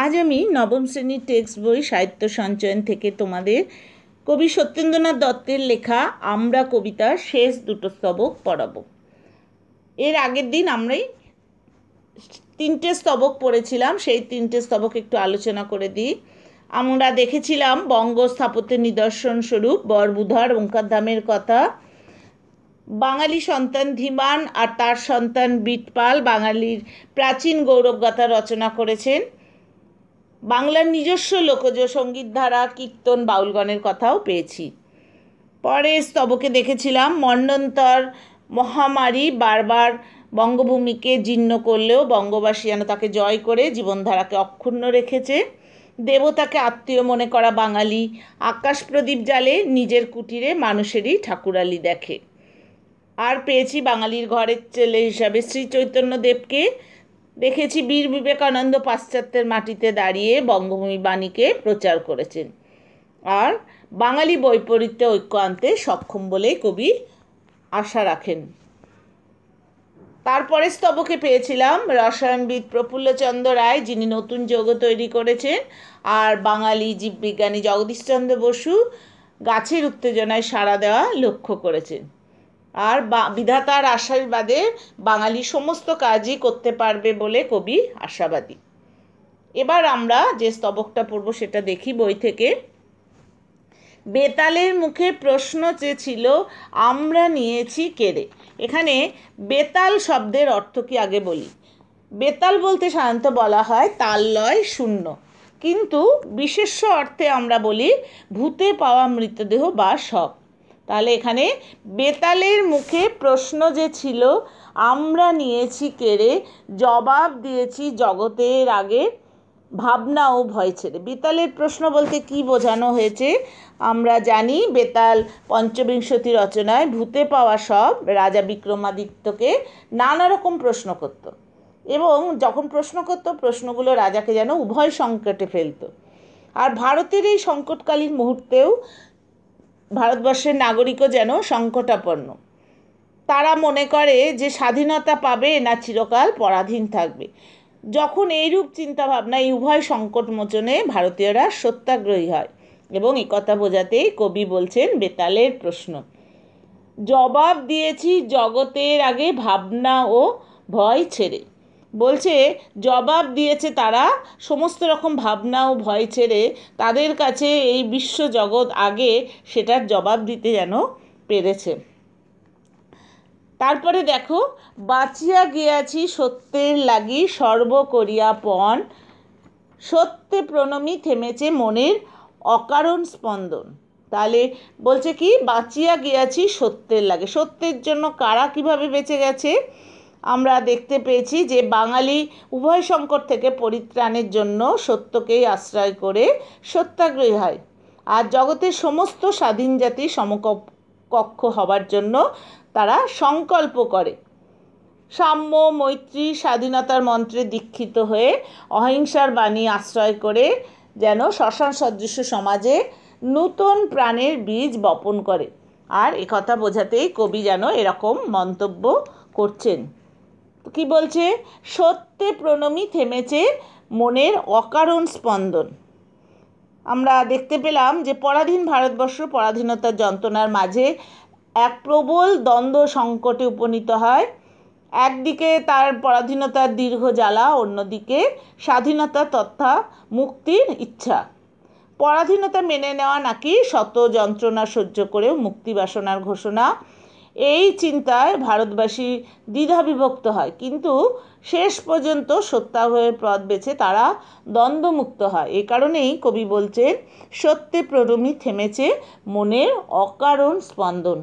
আজ আমি নবম শ্রেণীর টেক্সট বই সাহিত্য সঞ্চয়ন থেকে তোমাদের কবি সত্যেন্দ্রনাথ দত্তের লেখা আমরা কবিতার শেষ দুটো স্তবক পড়াবো এর আগের দিন আমরাই তিনটে স্তবক পড়েছিলাম সেই তিনটে স্তবক একটু আলোচনা করে দিই আমরা দেখেছিলাম বঙ্গ স্থাপত্যের নিদর্শন স্বরূপ বরবুধার ওঙ্কারধামের কথা বাঙালি সন্তান ধীমান আর তার সন্তান বিটপাল বাঙালির প্রাচীন গৌরবগাথা রচনা করেছেন বাংলার নিজস্ব লোকজ সঙ্গীত ধারা কীর্তন বাউলগণের কথাও পেয়েছি পরে স্তবকে দেখেছিলাম মন্ডন্তর মহামারী বারবার বঙ্গভূমিকে জীর্ণ করলেও বঙ্গবাসী যেন তাকে জয় করে জীবনধারাকে অক্ষুণ্ণ রেখেছে দেবতাকে আত্মীয় মনে করা বাঙালি আকাশ প্রদীপ জালে নিজের কুটিরে মানুষেরই ঠাকুরালি দেখে আর পেয়েছি বাঙালির ঘরের ছেলে হিসাবে শ্রী চৈতন্য দেবকে দেখেছি বীর বিবেকানন্দ পাশ্চাত্যের মাটিতে দাঁড়িয়ে বঙ্গভূমি বাণীকে প্রচার করেছেন আর বাঙালি বৈপরীত্য ঐক্য আনতে সক্ষম বলেই কবি আশা রাখেন তারপরে স্তবকে পেয়েছিলাম রসায়নবিদ প্রফুল্লচন্দ্র রায় যিনি নতুন যৌগ তৈরি করেছেন আর বাঙালি জীববিজ্ঞানী জগদীশচন্দ্র বসু গাছের উত্তেজনায় সাড়া দেওয়া লক্ষ্য করেছেন আর বিধাতার আশাবাদে বাঙালি সমস্ত কাজই করতে পারবে বলে কবি আশাবাদী এবার আমরা যে স্তবকটা পড়ব সেটা দেখি বই থেকে বেতালের মুখে প্রশ্ন চেয়েছিল আমরা নিয়েছি কেড়ে এখানে বেতাল শব্দের অর্থ কি আগে বলি বেতাল বলতে সাধারণত বলা হয় তাল লয় শূন্য কিন্তু বিশেষ্য অর্থে আমরা বলি ভূতে পাওয়া মৃতদেহ বা শখ তাহলে এখানে বেতালের মুখে প্রশ্ন যে ছিল আমরা নিয়েছি কেড়ে জবাব দিয়েছি জগতের আগে ভাবনা ও ভয় ছেড়ে বেতালের প্রশ্ন বলতে কি বোঝানো হয়েছে আমরা জানি বেতাল পঞ্চবিংশতি রচনায় ভূতে পাওয়া সব রাজা বিক্রমাদিত্যকে নানা রকম প্রশ্ন করত এবং যখন প্রশ্ন করতো প্রশ্নগুলো রাজাকে যেন উভয় সংকটে ফেলতো আর ভারতের এই সংকটকালীন মুহূর্তেও ভারতবর্ষের নাগরিকও যেন সংকটাপন্ন তারা মনে করে যে স্বাধীনতা পাবে না চিরকাল পরাধীন থাকবে যখন এইরূপ চিন্তাভাবনা এই উভয় সংকট মোচনে ভারতীয়রা সত্যাগ্রহী হয় এবং একথা বোঝাতেই কবি বলছেন বেতালের প্রশ্ন জবাব দিয়েছি জগতের আগে ভাবনা ও ভয় ছেড়ে বলছে জবাব দিয়েছে তারা সমস্ত রকম ভাবনা ও ভয় ছেড়ে তাদের কাছে এই বিশ্ব জগৎ আগে সেটার জবাব দিতে যেন পেরেছে তারপরে দেখো বাঁচিয়া গিয়াছি সত্যের লাগি সর্ব করিয়া পণ সত্যে প্রণমী থেমেছে মনের অকারণ স্পন্দন তাহলে বলছে কি বাঁচিয়া গিয়াছি সত্যের লাগে সত্যের জন্য কারা কিভাবে বেঁচে গেছে আমরা দেখতে পেয়েছি যে বাঙালি উভয় সংকট থেকে পরিত্রাণের জন্য সত্যকেই আশ্রয় করে সত্যাগ্রহী হয় আর জগতের সমস্ত স্বাধীন জাতি সমকক্ষ হবার জন্য তারা সংকল্প করে সাম্য মৈত্রী স্বাধীনতার মন্ত্রে দীক্ষিত হয়ে অহিংসার বাণী আশ্রয় করে যেন শ্মশান সদৃশ্য সমাজে নূতন প্রাণের বীজ বপন করে আর একথা বোঝাতেই কবি যেন এরকম মন্তব্য করছেন কি বলছে সত্যে প্রণমী থেমেছে মনের অকারণ স্পন্দন আমরা দেখতে পেলাম যে পরাধীন ভারতবর্ষ পরাধীনতার যন্ত্রণার মাঝে এক প্রবল দ্বন্দ্ব সংকটে উপনীত হয় একদিকে তার পরাধীনতার দীর্ঘ জ্বালা অন্যদিকে স্বাধীনতা তথা মুক্তির ইচ্ছা পরাধীনতা মেনে নেওয়া নাকি শত যন্ত্রণা সহ্য করেও মুক্তি বাসনার ঘোষণা এই চিন্তায় ভারতবাসী দ্বিধাবিভক্ত হয় কিন্তু শেষ পর্যন্ত সত্যাগ্রহের পথ বেছে তারা দ্বন্দ্বমুক্ত হয় এ কারণেই কবি বলছেন সত্যে প্ররমি থেমেছে মনের অকারণ স্পন্দন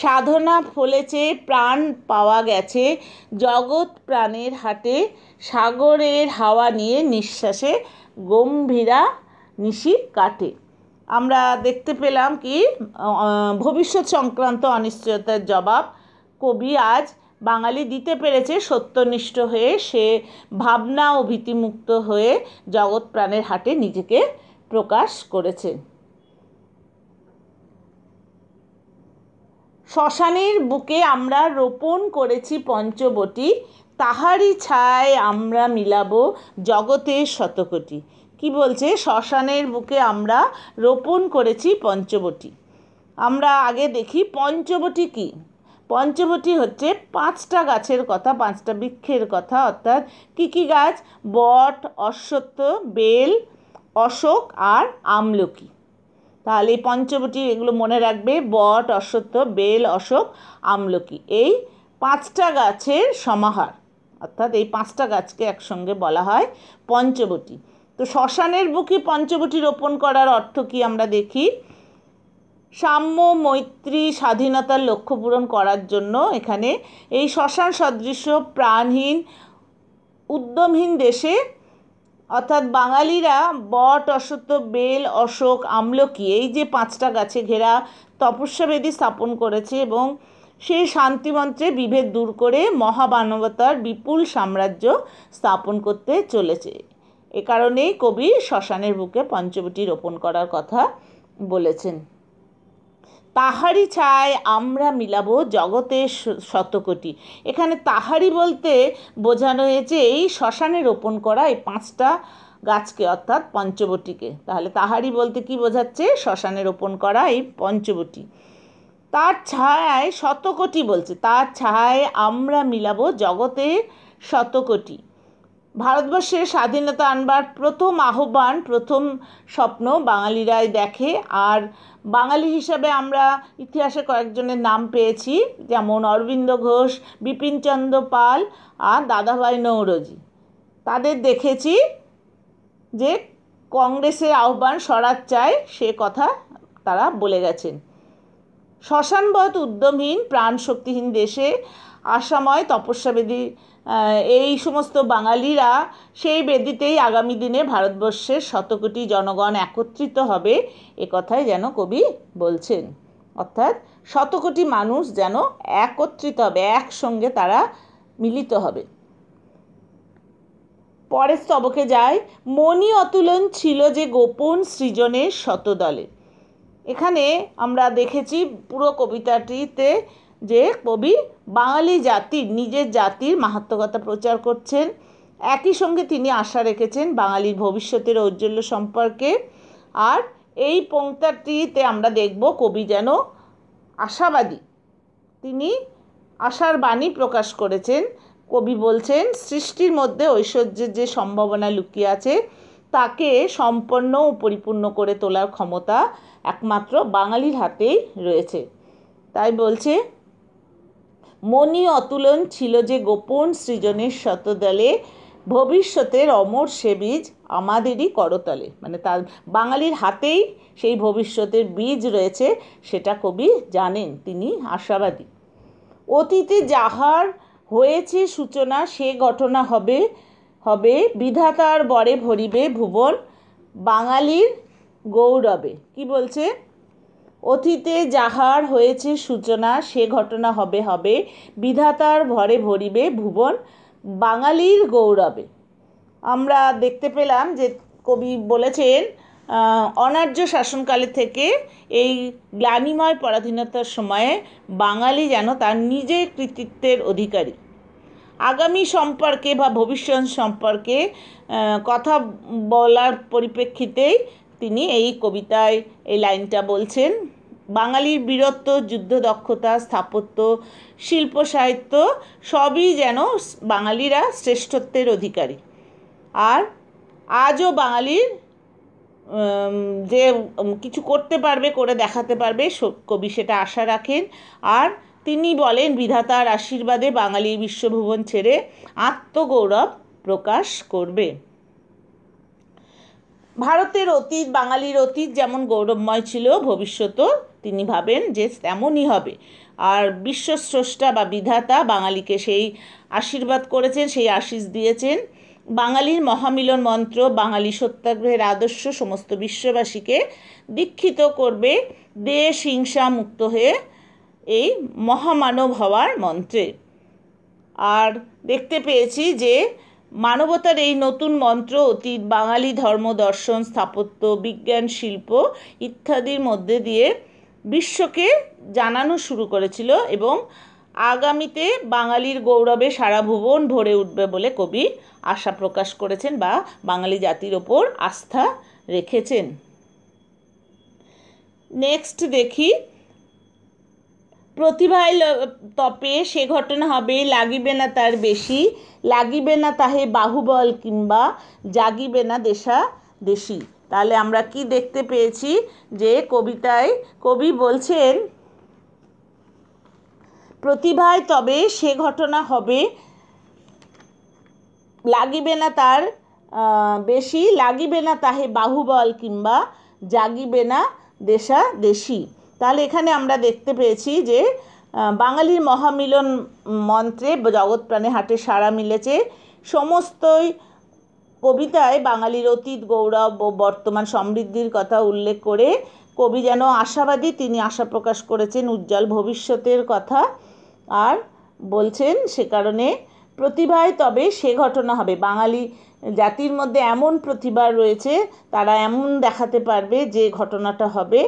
সাধনা ফলেছে প্রাণ পাওয়া গেছে জগৎ প্রাণের হাতে সাগরের হাওয়া নিয়ে নিঃশ্বাসে গম্ভীরা নিশি কাটে আমরা দেখতে পেলাম কি ভবিষ্যৎ সংক্রান্ত অনিশ্চয়তার জবাব কবি আজ বাঙালি দিতে পেরেছে সত্যনিষ্ঠ হয়ে সে ভাবনা ও ভীতিমুক্ত হয়ে জগৎ প্রাণের হাটে নিজেকে প্রকাশ করেছে শ্মশানের বুকে আমরা রোপণ করেছি পঞ্চবটি তাহারই ছায় আমরা মিলাব জগতের শতকোটি কি বলছে শ্মশানের বুকে আমরা রোপণ করেছি পঞ্চবটি আমরা আগে দেখি পঞ্চবটি কী পঞ্চবটি হচ্ছে পাঁচটা গাছের কথা পাঁচটা বৃক্ষের কথা অর্থাৎ কী কী গাছ বট অশ্বত্থ বেল অশোক আর আমলকি তাহলে এই পঞ্চবটি এগুলো মনে রাখবে বট অশ্বত্থ বেল অশোক আমলকি এই পাঁচটা গাছের সমাহার অর্থাৎ এই পাঁচটা গাছকে একসঙ্গে বলা হয় পঞ্চবটি তো শ্মশানের বুকে পঞ্চবটি রোপণ করার অর্থ কি আমরা দেখি সাম্য মৈত্রী স্বাধীনতার লক্ষ্য পূরণ করার জন্য এখানে এই শ্মশান সদৃশ প্রাণহীন উদ্যমহীন দেশে অর্থাৎ বাঙালিরা বট অশ্বত্থ বেল অশোক আমলকি এই যে পাঁচটা গাছে ঘেরা তপস্যা বেদি স্থাপন করেছে এবং সেই শান্তিমন্ত্রে বিভেদ দূর করে মহাবানবতার বিপুল সাম্রাজ্য স্থাপন করতে চলেছে এ কারণেই কবি শ্মশানের বুকে পঞ্চবটি রোপণ করার কথা বলেছেন তাহারি ছায় আমরা মিলাবো জগতে শতকোটি এখানে তাহারি বলতে বোঝানো হয়েছে এই শ্মশানে রোপণ করা এই পাঁচটা গাছকে অর্থাৎ পঞ্চবটিকে তাহলে তাহারি বলতে কি বোঝাচ্ছে শ্মশানে রোপণ করা এই পঞ্চবটি তার ছায় শতকোটি বলছে তার ছায় আমরা মিলাবো জগতে শতকোটি ভারতবর্ষের স্বাধীনতা আনবার প্রথম আহ্বান প্রথম স্বপ্ন বাঙালিরাই দেখে আর বাঙালি হিসাবে আমরা ইতিহাসে কয়েকজনের নাম পেয়েছি যেমন অরবিন্দ ঘোষ বিপিনচন্দ্র পাল আর দাদাভাই নৌরজি তাদের দেখেছি যে কংগ্রেসের আহ্বান সরার চায় সে কথা তারা বলে গেছেন শ্মশানবধ উদ্যমহীন প্রাণ শক্তিহীন দেশে আশাময় তপস্যা বেদী এই সমস্ত বাঙালিরা সেই বেদিতেই আগামী দিনে ভারতবর্ষের শতকোটি জনগণ একত্রিত হবে এ কথাই যেন কবি বলছেন অর্থাৎ শতকোটি মানুষ যেন একত্রিত হবে একসঙ্গে তারা মিলিত হবে পরের স্তবকে যায় মনি অতুলন ছিল যে গোপন সৃজনের শতদলে এখানে আমরা দেখেছি পুরো কবিতাটিতে যে কবি বাঙালি জাতির নিজের জাতির মাহাত্মকতা প্রচার করছেন একই সঙ্গে তিনি আশা রেখেছেন বাঙালির ভবিষ্যতের ঔজ্জ্বল্য সম্পর্কে আর এই পংক্তাটিতে আমরা দেখব কবি যেন আশাবাদী তিনি আশার বাণী প্রকাশ করেছেন কবি বলছেন সৃষ্টির মধ্যে ঐশ্বর্যের যে সম্ভাবনা লুকিয়ে আছে তাকে সম্পন্ন ও পরিপূর্ণ করে তোলার ক্ষমতা একমাত্র বাঙালির হাতেই রয়েছে তাই বলছে মনি অতুলন ছিল যে গোপন সৃজনের শতদলে ভবিষ্যতের অমর সে বীজ আমাদেরই করতলে মানে তার বাঙালির হাতেই সেই ভবিষ্যতের বীজ রয়েছে সেটা কবি জানেন তিনি আশাবাদী অতীতে যাহার হয়েছে সূচনা সে ঘটনা হবে হবে বিধাতার বরে ভরিবে ভুবন বাঙালির গৌরবে কি বলছে অতীতে যাহার হয়েছে সূচনা সে ঘটনা হবে হবে বিধাতার ভরে ভরিবে ভুবন বাঙালির গৌরবে আমরা দেখতে পেলাম যে কবি বলেছেন অনার্য শাসনকালে থেকে এই গ্লানিময় পরাধীনতার সময়ে বাঙালি যেন তার নিজের কৃতিত্বের অধিকারী আগামী সম্পর্কে বা ভবিষ্যৎ সম্পর্কে কথা বলার পরিপ্রেক্ষিতেই তিনি এই কবিতায় এই লাইনটা বলছেন বাঙালির বীরত্ব যুদ্ধ দক্ষতা স্থাপত্য শিল্প সাহিত্য সবই যেন বাঙালিরা শ্রেষ্ঠত্বের অধিকারী আর আজও বাঙালির যে কিছু করতে পারবে করে দেখাতে পারবে কবি সেটা আশা রাখেন আর তিনি বলেন বিধাতার আশীর্বাদে বাঙালি বিশ্বভুবন ছেড়ে আত্মগৌরব প্রকাশ করবে ভারতের অতীত বাঙালির অতীত যেমন গৌরবময় ছিল ভবিষ্যতও তিনি ভাবেন যে তেমনই হবে আর বিশ্বস্রষ্টা বা বিধাতা বাঙালিকে সেই আশীর্বাদ করেছেন সেই আশিস দিয়েছেন বাঙালির মহামিলন মন্ত্র বাঙালি সত্যাগ্রহের আদর্শ সমস্ত বিশ্ববাসীকে দীক্ষিত করবে দেশ হিংসা মুক্ত হয়ে এই মহামানব হওয়ার মন্ত্রে আর দেখতে পেয়েছি যে মানবতার এই নতুন মন্ত্র অতীত বাঙালি ধর্ম দর্শন স্থাপত্য বিজ্ঞান শিল্প ইত্যাদির মধ্যে দিয়ে বিশ্বকে জানানো শুরু করেছিল এবং আগামীতে বাঙালির গৌরবে সারা ভুবন ভরে উঠবে বলে কবি আশা প্রকাশ করেছেন বা বাঙালি জাতির ওপর আস্থা রেখেছেন নেক্সট দেখি প্রতিভায় তপে সে ঘটনা হবে লাগিবে না তার বেশি লাগিবে না তাহে বাহুবল কিংবা জাগিবে না দেশা দেশি তাহলে আমরা কি দেখতে পেয়েছি যে কবিতায় কবি বলছেন প্রতিভায় তবে সে ঘটনা হবে লাগিবে না তার বেশি লাগিবে না তাহে বাহুবল কিংবা জাগিবে না দেশা দেশি তাহলে এখানে আমরা দেখতে পেয়েছি যে বাঙালির মহামিলন মন্ত্রে জগৎপ্রাণে হাটে সাড়া মিলেছে সমস্তই কবিতায় বাঙালির অতীত গৌরব ও বর্তমান সমৃদ্ধির কথা উল্লেখ করে কবি যেন আশাবাদী তিনি আশা প্রকাশ করেছেন উজ্জ্বল ভবিষ্যতের কথা আর বলছেন সে কারণে প্রতিভায় তবে সে ঘটনা হবে বাঙালি জাতির মধ্যে এমন প্রতিভা রয়েছে তারা এমন দেখাতে পারবে যে ঘটনাটা হবে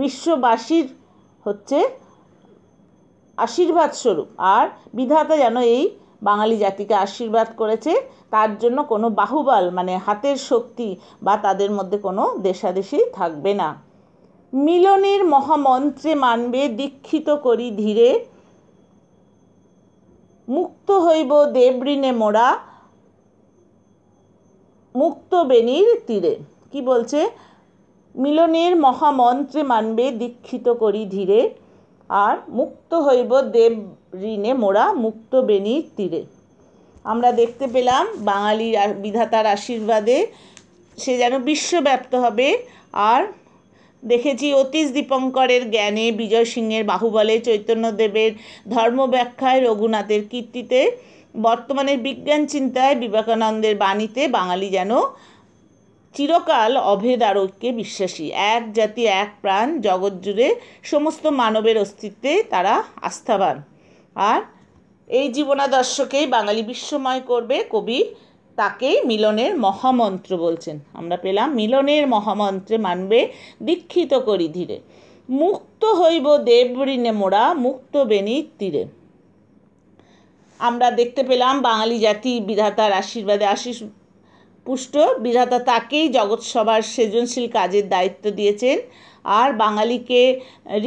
বিশ্ববাসীর হচ্ছে আশীর্বাদ স্বরূপ আর বিধাতা যেন এই বাঙালি জাতিকে আশীর্বাদ করেছে তার জন্য কোনো বাহুবাল মানে হাতের শক্তি বা তাদের মধ্যে কোনো দেশাদেশি থাকবে না মিলনের মহামন্ত্রে মানবে দীক্ষিত করি ধীরে মুক্ত হইব দেবৃণে মোড়া মুক্ত বেনির তীরে কি বলছে মিলনের মহামন্ত্রে মানবে দীক্ষিত করি ধীরে আর মুক্ত হইব দেব ঋণে মোরা মুক্ত বেণীর তীরে আমরা দেখতে পেলাম বাঙালির বিধাতার আশীর্বাদে সে যেন বিশ্বব্যাপ্ত হবে আর দেখেছি অতীশ দীপঙ্করের জ্ঞানে বিজয় সিংয়ের বাহুবলে চৈতন্যদেবের ধর্ম ব্যাখ্যায় রঘুনাথের কীর্তিতে বর্তমানের বিজ্ঞান চিন্তায় বিবেকানন্দের বাণীতে বাঙালি যেন চিরকাল অভেদ আরোগ্যে বিশ্বাসী এক জাতি এক প্রাণ জগৎ জুড়ে সমস্ত মানবের অস্তিত্বে তারা আস্থাবান আর এই জীবনাদর্শকেই বাঙালি বিশ্বময় করবে কবি তাকেই মিলনের মহামন্ত্র বলছেন আমরা পেলাম মিলনের মহামন্ত্রে মানবে দীক্ষিত করি ধীরে মুক্ত হইব দেবঋণে মোড়া মুক্ত বেণীর তীরে আমরা দেখতে পেলাম বাঙালি জাতি বিধাতার আশীর্বাদে আশীষ পুষ্ট বিধাতা তাকেই জগৎসভার সৃজনশীল কাজের দায়িত্ব দিয়েছেন আর বাঙালিকে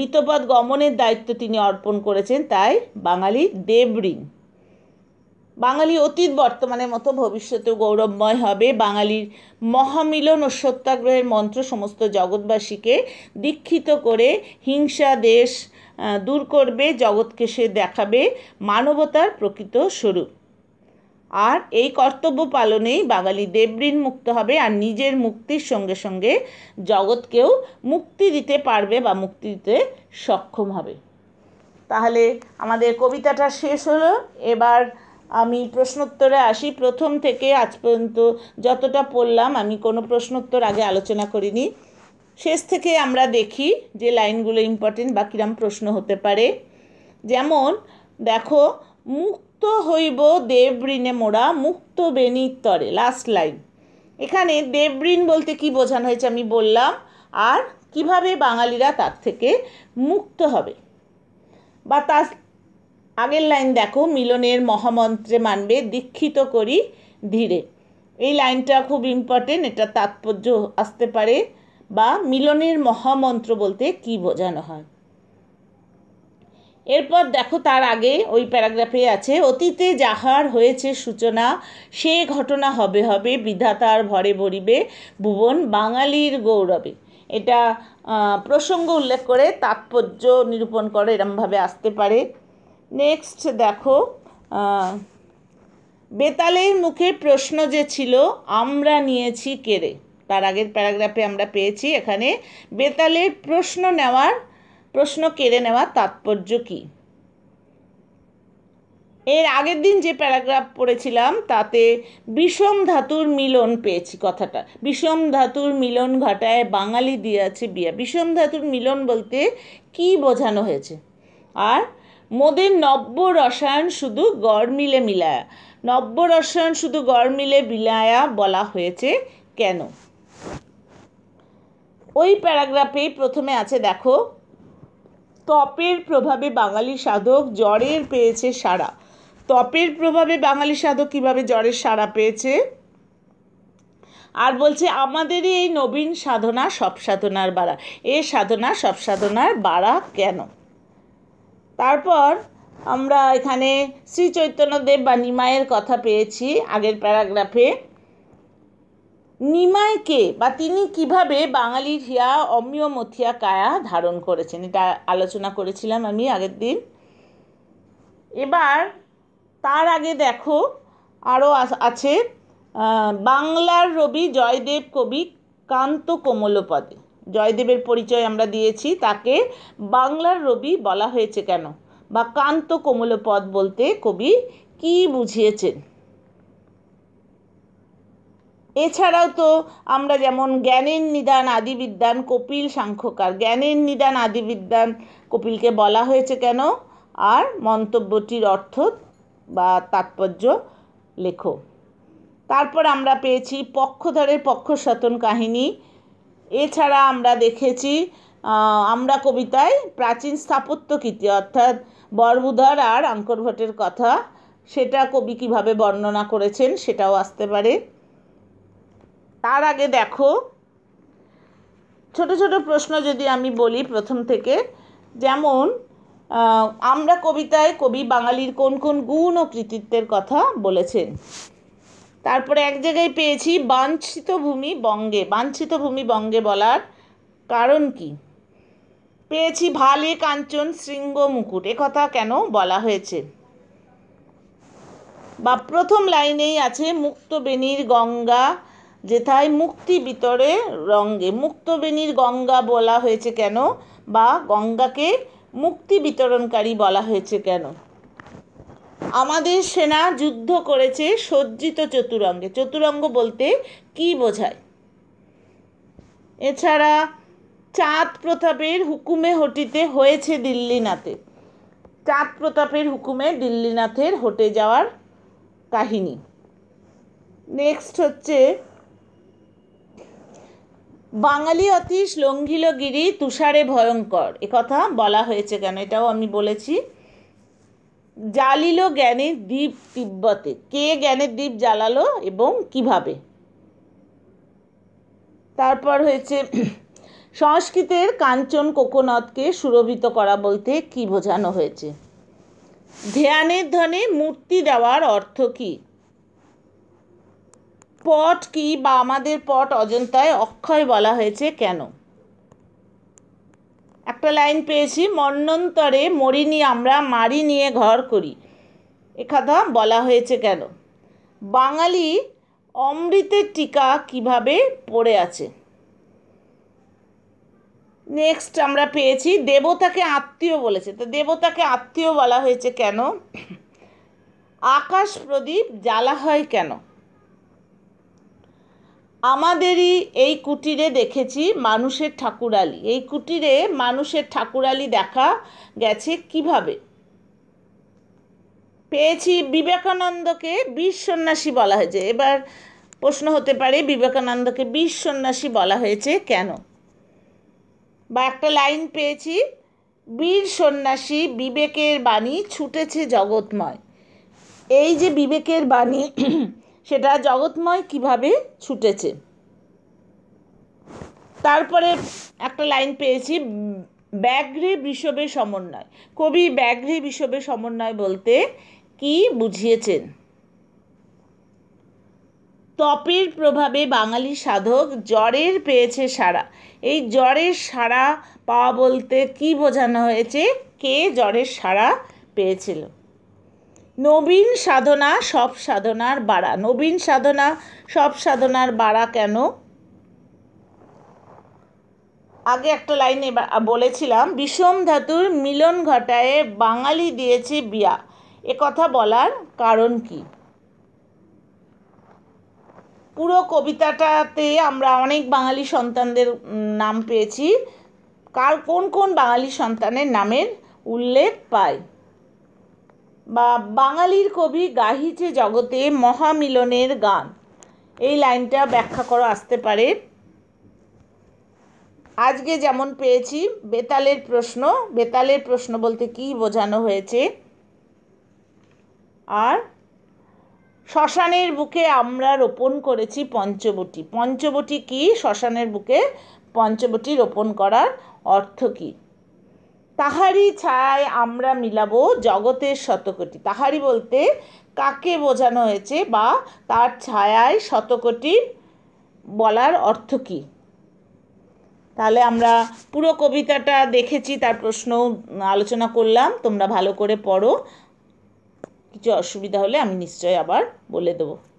ঋতপদ গমনের দায়িত্ব তিনি অর্পণ করেছেন তাই বাঙালি দেবঋণ বাঙালি অতীত বর্তমানের মতো ভবিষ্যতেও গৌরবময় হবে বাঙালির মহামিলন ও সত্যাগ্রহের মন্ত্র সমস্ত জগৎবাসীকে দীক্ষিত করে হিংসা দেশ দূর করবে জগৎকে সে দেখাবে মানবতার প্রকৃত স্বরূপ আর এই কর্তব্য পালনেই বাঙালি দেবঋণ মুক্ত হবে আর নিজের মুক্তির সঙ্গে সঙ্গে জগৎকেও মুক্তি দিতে পারবে বা মুক্তি দিতে সক্ষম হবে তাহলে আমাদের কবিতাটা শেষ হলো এবার আমি প্রশ্নোত্তরে আসি প্রথম থেকে আজ পর্যন্ত যতটা পড়লাম আমি কোনো প্রশ্নোত্তর আগে আলোচনা করিনি শেষ থেকে আমরা দেখি যে লাইনগুলো ইম্পর্টেন্ট বা কীরকম প্রশ্ন হতে পারে যেমন দেখো মুক্ত হইব দেবৃণে মোড়া মুক্ত তরে লাস্ট লাইন এখানে দেবৃণ বলতে কি বোঝানো হয়েছে আমি বললাম আর কিভাবে বাঙালিরা তার থেকে মুক্ত হবে বা তার আগের লাইন দেখো মিলনের মহামন্ত্রে মানবে দীক্ষিত করি ধীরে এই লাইনটা খুব ইম্পর্টেন্ট এটা তাৎপর্য আসতে পারে বা মিলনের মহামন্ত্র বলতে কি বোঝানো হয় এরপর দেখো তার আগে ওই প্যারাগ্রাফে আছে অতীতে যাহার হয়েছে সূচনা সে ঘটনা হবে হবে বিধাতার ভরে ভরিবে ভুবন বাঙালির গৌরবে এটা প্রসঙ্গ উল্লেখ করে তাৎপর্য নিরূপণ করে এরমভাবে আসতে পারে নেক্সট দেখো বেতালের মুখে প্রশ্ন যে ছিল আমরা নিয়েছি কেড়ে তার আগের প্যারাগ্রাফে আমরা পেয়েছি এখানে বেতালের প্রশ্ন নেওয়ার প্রশ্ন কেড়ে নেওয়ার তাৎপর্য কী এর আগের দিন যে প্যারাগ্রাফ পড়েছিলাম তাতে বিষম ধাতুর মিলন পেয়েছি কথাটা বিষম ধাতুর মিলন ঘটায় বাঙালি আছে বিয়া বিষম ধাতুর মিলন বলতে কি বোঝানো হয়েছে আর মোদের নব্য রসায়ন শুধু গড় মিলে মিলায়া নব্য রসায়ন শুধু গড় মিলে বিলায়া বলা হয়েছে কেন ওই প্যারাগ্রাফেই প্রথমে আছে দেখো তপের প্রভাবে বাঙালি সাধক জ্বরের পেয়েছে সারা তপের প্রভাবে বাঙালি সাধক কিভাবে জ্বরের সারা পেয়েছে আর বলছে আমাদেরই এই নবীন সাধনা সব সাধনার বাড়া এ সাধনা সব সাধনার বাড়া কেন তারপর আমরা এখানে শ্রী চৈতন্যদেব বা নিমায়ের কথা পেয়েছি আগের প্যারাগ্রাফে নিমাইকে বা তিনি কিভাবে বাঙালির হিয়া অমীয় মথিয়া কায়া ধারণ করেছেন এটা আলোচনা করেছিলাম আমি আগের দিন এবার তার আগে দেখো আরও আছে বাংলার রবি জয়দেব কবি কান্ত কোমলপদে জয়দেবের পরিচয় আমরা দিয়েছি তাকে বাংলার রবি বলা হয়েছে কেন বা কান্ত কোমলপদ বলতে কবি কি বুঝিয়েছেন এছাড়াও তো আমরা যেমন জ্ঞানের নিদান আদিবিদ্যান কপিল সাংখ্যকার জ্ঞানের নিদান আদিবিদ্যান কপিলকে বলা হয়েছে কেন আর মন্তব্যটির অর্থ বা তাৎপর্য লেখো তারপর আমরা পেয়েছি পক্ষধরের পক্ষসতন কাহিনী এছাড়া আমরা দেখেছি আমরা কবিতায় প্রাচীন স্থাপত্য কীতি অর্থাৎ বর্বুধর আর আঙ্কর ভট্টের কথা সেটা কবি কীভাবে বর্ণনা করেছেন সেটাও আসতে পারে তার আগে দেখো ছোট ছোট প্রশ্ন যদি আমি বলি প্রথম থেকে যেমন আমরা কবিতায় কবি বাঙালির কোন কোন গুণ ও কৃতিত্বের কথা বলেছেন তারপরে এক জায়গায় পেয়েছি বাঞ্ছিত ভূমি বঙ্গে বাঞ্ছিত ভূমি বঙ্গে বলার কারণ কি পেয়েছি ভালে কাঞ্চন শৃঙ্গ মুকুট কথা কেন বলা হয়েছে বা প্রথম লাইনেই আছে মুক্তবেণীর গঙ্গা যেথায় মুক্তি বিতরে রঙ্গে মুক্তবেণীর গঙ্গা বলা হয়েছে কেন বা গঙ্গাকে মুক্তি বিতরণকারী বলা হয়েছে কেন আমাদের সেনা যুদ্ধ করেছে সজ্জিত চতুরঙ্গে চতুরঙ্গ বলতে কি বোঝায় এছাড়া চাঁদ প্রতাপের হুকুমে হটিতে হয়েছে দিল্লিনাথে চাঁদ প্রতাপের হুকুমে দিল্লিনাথের হটে যাওয়ার কাহিনী নেক্সট হচ্ছে বাঙালি অতীশ লঙ্ঘিল গিরি তুষারে ভয়ঙ্কর কথা বলা হয়েছে কেন এটাও আমি বলেছি জ্বালিল জ্ঞানের দ্বীপ তিব্বতে কে জ্ঞানের দ্বীপ জ্বালালো এবং কিভাবে তারপর হয়েছে সংস্কৃতের কাঞ্চন কোকোনদকে সুরভিত করা বলতে কি বোঝানো হয়েছে ধ্যানের ধনে মূর্তি দেওয়ার অর্থ কী পট কি বা আমাদের পট অজন্তায় অক্ষয় বলা হয়েছে কেন একটা লাইন পেয়েছি মন্নন্তরে মরিনি আমরা মারি নিয়ে ঘর করি একথা বলা হয়েছে কেন বাঙালি অমৃতের টিকা কিভাবে পড়ে আছে নেক্সট আমরা পেয়েছি দেবতাকে আত্মীয় বলেছে তো দেবতাকে আত্মীয় বলা হয়েছে কেন আকাশ প্রদীপ জ্বালা হয় কেন আমাদেরই এই কুটিরে দেখেছি মানুষের ঠাকুরালি এই কুটিরে মানুষের ঠাকুরালি দেখা গেছে কিভাবে পেয়েছি বিবেকানন্দকে বীর সন্ন্যাসী বলা হয়েছে এবার প্রশ্ন হতে পারে বিবেকানন্দকে বীর সন্ন্যাসী বলা হয়েছে কেন বা একটা লাইন পেয়েছি বীর সন্ন্যাসী বিবেকের বাণী ছুটেছে জগৎময় এই যে বিবেকের বাণী সেটা জগৎময় কিভাবে ছুটেছে তারপরে একটা লাইন পেয়েছি ব্যাঘ্রে বিষবে সমন্বয় কবি ব্যাঘ্রে বিষবে সমন্বয় বলতে কি বুঝিয়েছেন তপের প্রভাবে বাঙালি সাধক জ্বরের পেয়েছে সারা এই জ্বরের সারা পাওয়া বলতে কি বোঝানো হয়েছে কে জ্বরের সারা পেয়েছিল নবীন সাধনা সব সাধনার বাড়া নবীন সাধনা সব সাধনার বাড়া কেন আগে একটা লাইনে বলেছিলাম বিষম ধাতুর মিলন ঘটায় বাঙালি দিয়েছে বিয়া এ কথা বলার কারণ কি পুরো কবিতাটাতে আমরা অনেক বাঙালি সন্তানদের নাম পেয়েছি কার কোন কোন বাঙালি সন্তানের নামের উল্লেখ পাই বা বাঙালির কবি গাহিছে জগতে মহামিলনের গান এই লাইনটা ব্যাখ্যা করা আসতে পারে আজকে যেমন পেয়েছি বেতালের প্রশ্ন বেতালের প্রশ্ন বলতে কি বোঝানো হয়েছে আর শ্মশানের বুকে আমরা রোপণ করেছি পঞ্চবটি পঞ্চবটি কি শ্মশানের বুকে পঞ্চবটি রোপণ করার অর্থ কী তাহারি ছায় আমরা মিলাব জগতের শতকোটি তাহারি বলতে কাকে বোঝানো হয়েছে বা তার ছায়ায় শতকটি বলার অর্থ কী তাহলে আমরা পুরো কবিতাটা দেখেছি তার প্রশ্ন আলোচনা করলাম তোমরা ভালো করে পড়ো কিছু অসুবিধা হলে আমি নিশ্চয়ই আবার বলে দেবো